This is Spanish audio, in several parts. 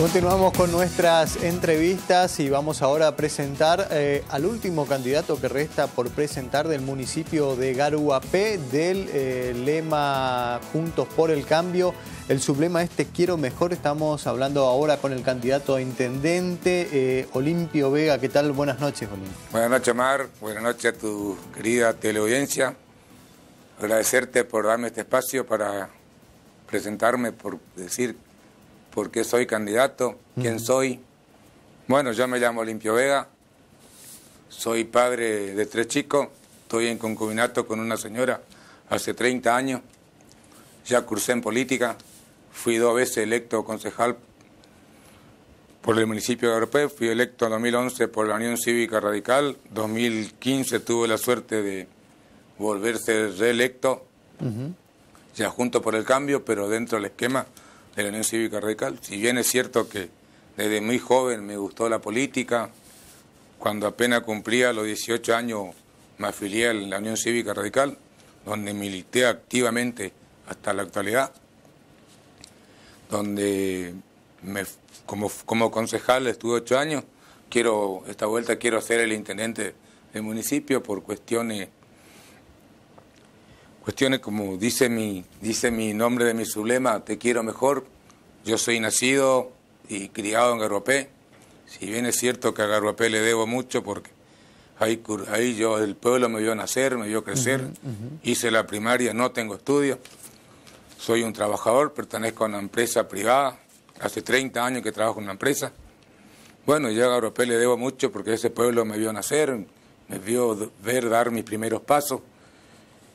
Continuamos con nuestras entrevistas y vamos ahora a presentar eh, al último candidato que resta por presentar del municipio de Garuapé del eh, lema Juntos por el Cambio. El sublema este quiero mejor. Estamos hablando ahora con el candidato a intendente eh, Olimpio Vega. ¿Qué tal? Buenas noches, Olimpio. Buenas noches, Mar. Buenas noches a tu querida teleaudiencia. Agradecerte por darme este espacio para presentarme, por decir por qué soy candidato, quién soy. Bueno, yo me llamo Limpio Vega, soy padre de tres chicos, estoy en concubinato con una señora hace 30 años, ya cursé en política, fui dos veces electo concejal por el municipio de Arope. fui electo en 2011 por la Unión Cívica Radical, 2015 tuve la suerte de volverse reelecto, ya junto por el cambio, pero dentro del esquema de la Unión Cívica Radical. Si bien es cierto que desde muy joven me gustó la política, cuando apenas cumplía los 18 años me afilié a la Unión Cívica Radical, donde milité activamente hasta la actualidad, donde como, como concejal estuve ocho años, quiero, esta vuelta quiero ser el intendente del municipio por cuestiones Cuestiones como dice mi, dice mi nombre de mi sublema, te quiero mejor. Yo soy nacido y criado en Garupé Si bien es cierto que a Garrope le debo mucho porque ahí, ahí yo, el pueblo me vio nacer, me vio crecer, hice la primaria, no tengo estudios. Soy un trabajador, pertenezco a una empresa privada, hace 30 años que trabajo en una empresa. Bueno, yo a Garupé le debo mucho porque ese pueblo me vio nacer, me vio ver dar mis primeros pasos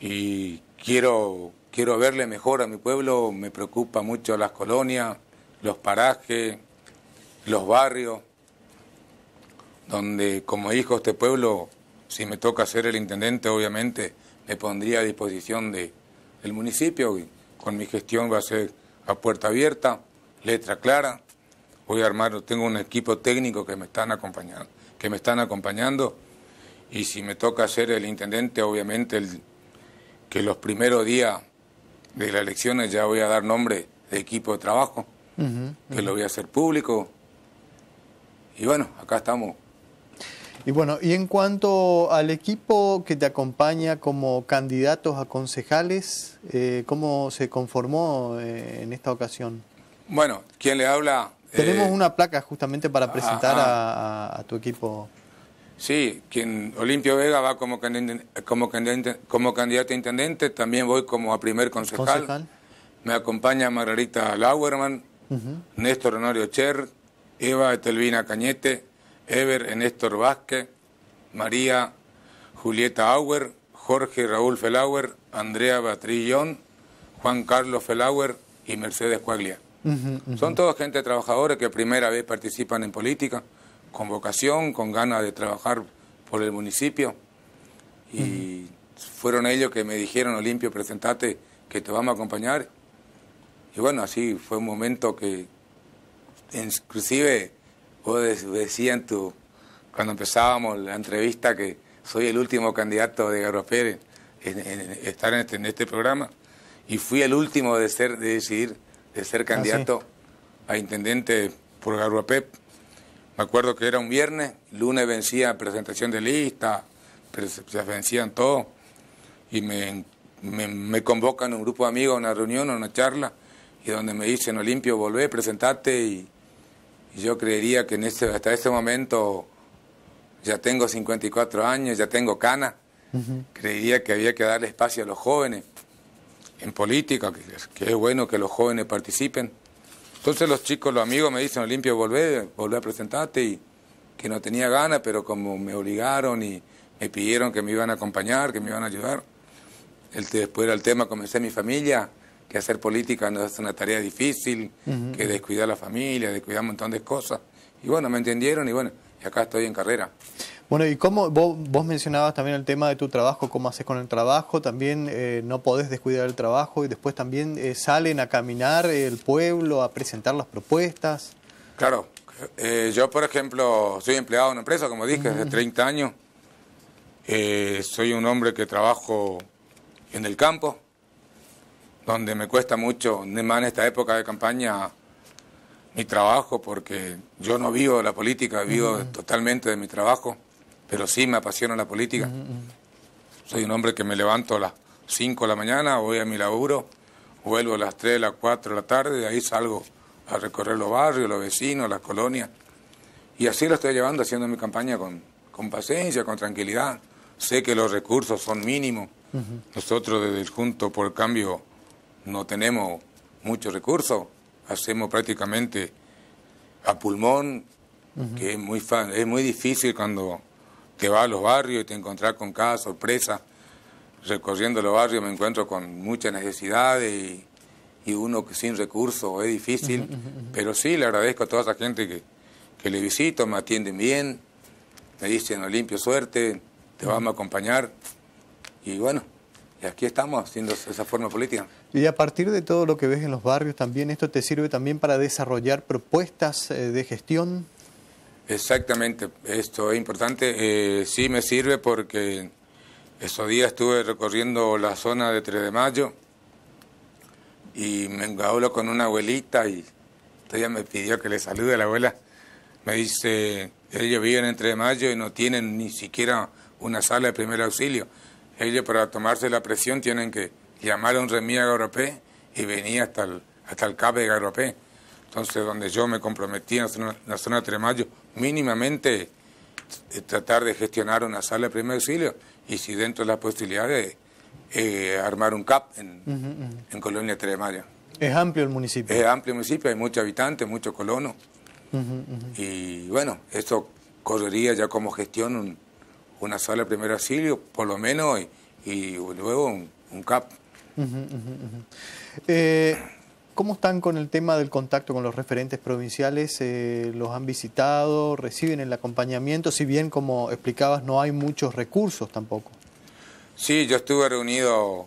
y quiero, quiero verle mejor a mi pueblo, me preocupa mucho las colonias, los parajes, los barrios, donde como hijo de este pueblo, si me toca ser el intendente, obviamente me pondría a disposición de, del municipio con mi gestión va a ser a puerta abierta, letra clara. Voy a armar, tengo un equipo técnico que me están acompañando, que me están acompañando y si me toca ser el intendente, obviamente el que los primeros días de las elecciones ya voy a dar nombre de equipo de trabajo, que lo voy a hacer público. Y bueno, acá estamos. Y bueno, y en cuanto al equipo que te acompaña como candidatos a concejales, eh, ¿cómo se conformó eh, en esta ocasión? Bueno, quien le habla? Tenemos eh, una placa justamente para ah, presentar ah. a tu equipo. Sí, quien Olimpio Vega va como como, como candidato a intendente, también voy como a primer concejal. Me acompaña Margarita Lauerman, Néstor Honorio Cher, Eva Etelvina Cañete, Ever Néstor Vázquez, María Julieta Auer, Jorge Raúl Felauer, Andrea Batrillón, Juan Carlos Felauer y Mercedes Cuaglia. Son todos gente trabajadora que primera vez participan en política con vocación, con ganas de trabajar por el municipio. Y fueron ellos que me dijeron, Olimpio, presentate, que te vamos a acompañar. Y bueno, así fue un momento que inclusive vos decían cuando empezábamos la entrevista que soy el último candidato de Garo Pérez en, estar este, en este, programa y fui el último de ser de decidir de ser ah, candidato a intendente por Pérez me acuerdo que era un viernes, lunes vencía presentación de lista, se vencían todo. Y me, me, me convocan un grupo de amigos a una reunión, a una charla, y donde me dicen, Olimpio, volvé, presentate. Y, y yo creería que en este, hasta este momento ya tengo 54 años, ya tengo cana. Creería que había que darle espacio a los jóvenes en política, que es bueno que los jóvenes participen. Entonces los chicos, los amigos me dicen, Olimpio, volvé, volvé a presentarte y que no tenía ganas, pero como me obligaron y me pidieron que me iban a acompañar, que me iban a ayudar. El, después el tema comencé mi familia, que hacer política no es una tarea difícil, que descuidar la familia, descuidar un montón de cosas. Y bueno, me entendieron y bueno, y acá estoy en carrera. Bueno, y como vos, mencionabas también el tema de tu trabajo, cómo haces con el trabajo, también eh, no podés descuidar el trabajo y después también eh, salen a caminar el pueblo, a presentar las propuestas. Claro, eh, yo por ejemplo soy empleado en una empresa, como dije, desde 30 años. soy un hombre que trabajo en el campo, donde me cuesta mucho, más en esta época de campaña, mi trabajo, porque yo no vivo la política, vivo totalmente de mi trabajo pero sí me apasiona la política. Soy un hombre que me levanto a las 5 de la mañana, voy a mi laburo, vuelvo a las 3, a las 4 de la tarde, de ahí salgo a recorrer los barrios, los vecinos, las colonias. Y así lo estoy llevando, haciendo mi campaña con, con paciencia, con tranquilidad. Sé que los recursos son mínimos. Nosotros desde el Junto por Cambio no tenemos muchos recursos. Hacemos prácticamente a pulmón, que es muy, es muy difícil cuando te va a los barrios y te encuentras con cada sorpresa. Recorriendo los barrios me encuentro con muchas necesidades y, y uno que sin recursos es difícil, pero sí le agradezco a toda esa gente que, que le visito, me atienden bien, me dicen Olimpio suerte, te vamos a acompañar y bueno, y aquí estamos haciendo esa forma política. Y a partir de todo lo que ves en los barrios también, ¿esto te sirve también para desarrollar propuestas eh, de gestión? Exactamente, esto es importante. Eh, sí me sirve porque esos días estuve recorriendo la zona de 3 de mayo y me hablo con una abuelita y ella me pidió que le salude a la abuela. Me dice, ellos viven en 3 de mayo y no tienen ni siquiera una sala de primer auxilio. Ellos para tomarse la presión tienen que llamar a un remí a y venir hasta el, hasta el de Garopé. Entonces, donde yo me comprometí en la zona, en la zona de 3 de mayo mínimamente eh, tratar de gestionar una sala de primer auxilio y si dentro de las posibilidades eh, armar un CAP en, Colonia Tremaria. Es amplio el municipio. Es amplio el municipio, hay muchos habitantes, muchos colonos. y bueno, esto correría ya como gestión una sala de primer auxilio, por lo menos, y, luego un, CAP. ¿Cómo están con el tema del contacto con los referentes provinciales? Eh, ¿Los han visitado? ¿Reciben el acompañamiento? Si bien, como explicabas, no hay muchos recursos tampoco. Sí, yo estuve reunido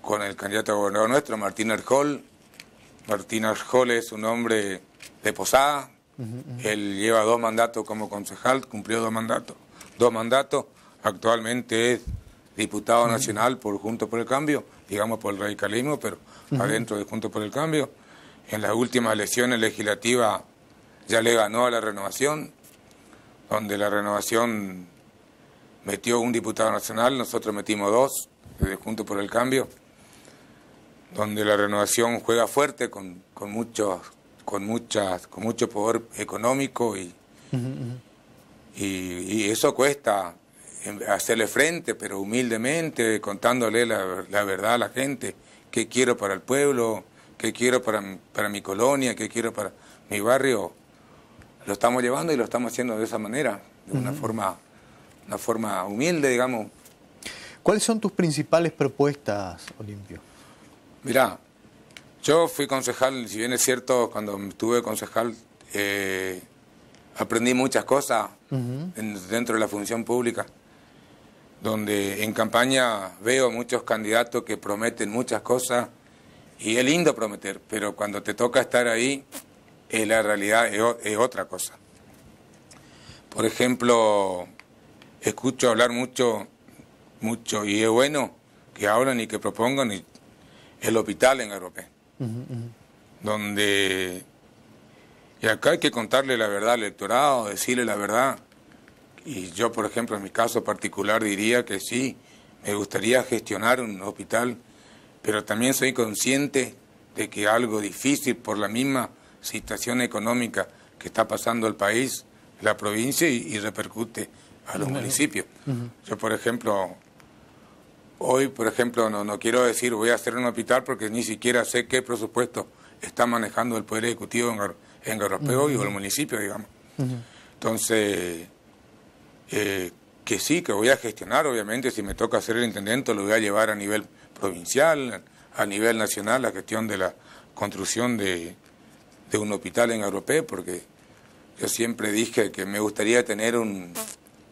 con el candidato a gobernador nuestro, Martín Arjol. Martín Arjol es un hombre de Posada. Él lleva dos mandatos como concejal, cumplió dos mandatos. Dos mandatos. Actualmente es diputado nacional por Junto por el Cambio, digamos por el radicalismo, pero adentro de Junto por el Cambio. En las últimas elecciones legislativas ya le ganó a la renovación, donde la renovación metió un diputado nacional, nosotros metimos dos, de Junto por el Cambio, donde la renovación juega fuerte con, con, mucho, con, muchas, con mucho poder económico y, y eso cuesta hacerle frente, pero humildemente, contándole la, verdad a la gente, qué quiero para el pueblo, qué quiero para, para mi colonia, qué quiero para mi barrio. Lo estamos llevando y lo estamos haciendo de esa manera, de una, forma, una forma humilde, digamos. ¿Cuáles son tus principales propuestas, Olimpio? mira yo fui concejal, si bien es cierto, cuando estuve concejal, eh, aprendí muchas cosas dentro de la función pública donde en campaña veo muchos candidatos que prometen muchas cosas y es lindo prometer, pero cuando te toca estar ahí, eh, la realidad es, otra cosa. Por ejemplo, escucho hablar mucho, mucho, y es bueno que hablen y que propongan el hospital en Europea, donde... Y acá hay que contarle la verdad al electorado, decirle la verdad. Y yo, por ejemplo, en mi caso particular diría que sí, me gustaría gestionar un hospital, pero también soy consciente de que algo difícil por la misma situación económica que está pasando el país, la provincia y, repercute a los municipios. Yo, por ejemplo, hoy, por ejemplo, no, no quiero decir voy a hacer un hospital porque ni siquiera sé qué presupuesto está manejando el Poder Ejecutivo en, en Garropeo y el municipio, digamos. Entonces, eh, que sí, que voy a gestionar, obviamente, si me toca ser el intendente, lo voy a llevar a nivel provincial, a nivel nacional, la gestión de la construcción de, de un hospital en Europe, porque yo siempre dije que me gustaría tener un,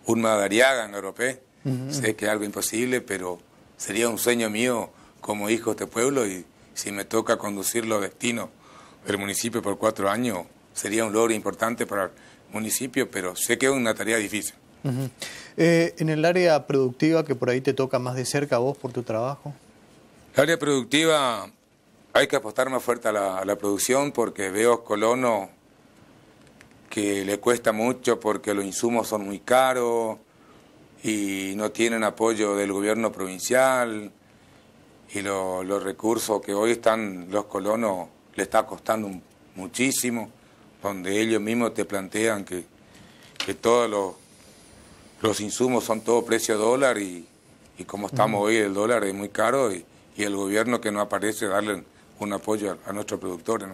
un Madariaga en Europe, Sé que es algo imposible, pero sería un sueño mío como hijo de este pueblo y si me toca conducir los destinos del municipio por cuatro años, sería un logro importante para el municipio, pero sé que es una tarea difícil. Eh, en el área productiva, que por ahí te toca más de cerca vos por tu trabajo. El área productiva, hay que apostar más fuerte a la, producción porque veo colonos que le cuesta mucho porque los insumos son muy caros y no tienen apoyo del gobierno provincial y los recursos que hoy están los colonos le está costando muchísimo, donde ellos mismos te plantean que, que todos los los insumos son todo precio dólar y, y como estamos hoy el dólar es muy caro y, y, el gobierno que no aparece darle un apoyo a, nuestros productores.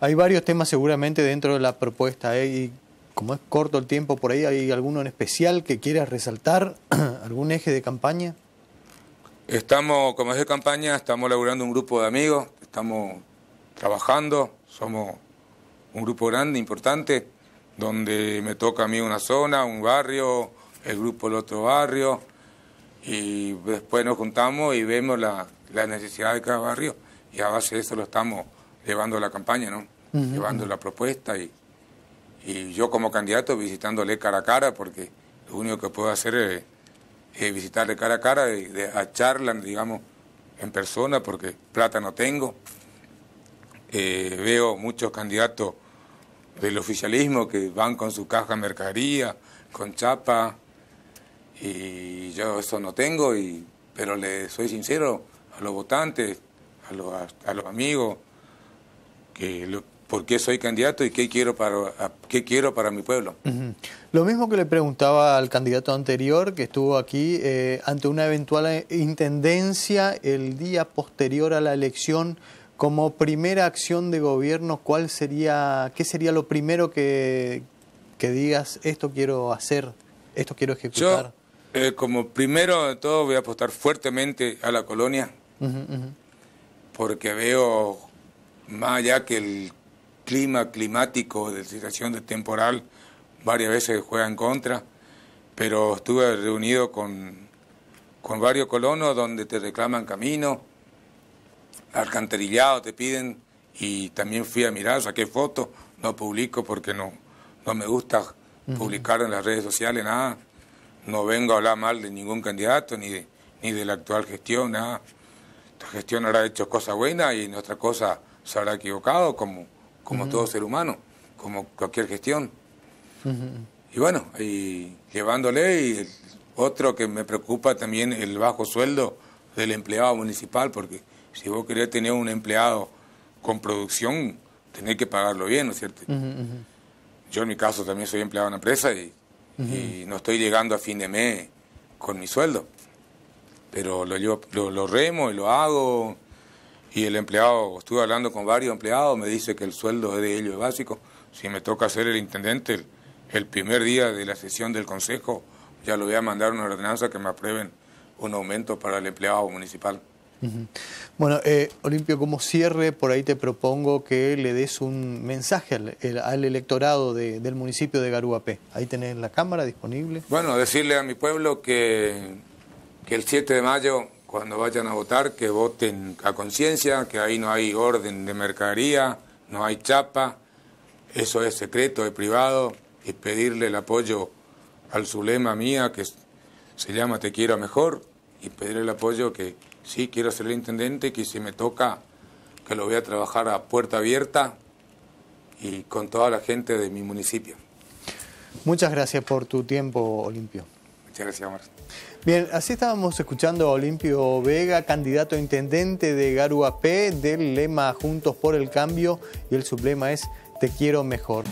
Hay varios temas seguramente dentro de la propuesta ¿eh? y como es corto el tiempo por ahí, ¿hay alguno en especial que quieras resaltar? ¿Algún eje de campaña? Estamos, como eje de campaña, estamos laburando un grupo de amigos, estamos trabajando, somos un grupo grande, importante donde me toca a mí una zona, un barrio, el grupo el otro barrio, y después nos juntamos y vemos la, necesidad de cada barrio, y a base de eso lo estamos llevando a la campaña, ¿no? Llevando la propuesta y, y yo como candidato visitándole cara a cara, porque lo único que puedo hacer es, visitarle cara a cara, y de, a charlan, digamos, en persona, porque plata no tengo. Eh, veo muchos candidatos del oficialismo que van con su caja mercadería, con chapa, y yo eso no tengo, y, pero le soy sincero a los votantes, a los, amigos, que por qué soy candidato y qué quiero para, qué quiero para mi pueblo. Lo mismo que le preguntaba al candidato anterior que estuvo aquí, eh, ante una eventual eh, intendencia el día posterior a la elección, como primera acción de gobierno, ¿cuál sería, ¿qué sería lo primero que, digas, esto quiero hacer, esto quiero ejecutar? Yo, eh, como primero de todo, voy a apostar fuertemente a la colonia, porque veo, más allá que el clima climático, de situación de temporal, varias veces juega en contra, pero estuve reunido con, con varios colonos donde te reclaman camino alcantarillado te piden y también fui a mirar, saqué fotos, no publico porque no, no me gusta publicar en las redes sociales nada, no vengo a hablar mal de ningún candidato ni de, ni de la actual gestión, nada. Esta gestión habrá hecho cosas buenas y nuestra cosa se habrá equivocado como, como todo ser humano, como cualquier gestión. Y bueno, y llevándole y otro que me preocupa también el bajo sueldo del empleado municipal porque si vos querés tener un empleado con producción, tenés que pagarlo bien, ¿no es cierto? Yo en mi caso también soy empleado de una empresa y, no estoy llegando a fin de mes con mi sueldo. Pero lo, llevo, lo, remo y lo hago. Y el empleado, estuve hablando con varios empleados, me dice que el sueldo de ellos es básico. Si me toca ser el intendente el primer día de la sesión del consejo, ya lo voy a mandar una ordenanza que me aprueben un aumento para el empleado municipal. Bueno, eh, Olimpio, como cierre, por ahí te propongo que le des un mensaje al, electorado del municipio de Garuapé. Ahí tenés la cámara disponible. Bueno, decirle a mi pueblo que, que el 7 de mayo, cuando vayan a votar, que voten a conciencia, que ahí no hay orden de mercadería, no hay chapa, eso es secreto, es privado, y pedirle el apoyo al Zulema mía, que se llama Te Quiero Mejor, y pedirle el apoyo que Sí, quiero ser el intendente, que si me toca, que lo voy a trabajar a puerta abierta y con toda la gente de mi municipio. Muchas gracias por tu tiempo, Olimpio. Muchas gracias, Bien, así estábamos escuchando a Olimpio Vega, candidato a intendente de Garuapé, del lema Juntos por el Cambio, y el sublema es Te quiero mejor.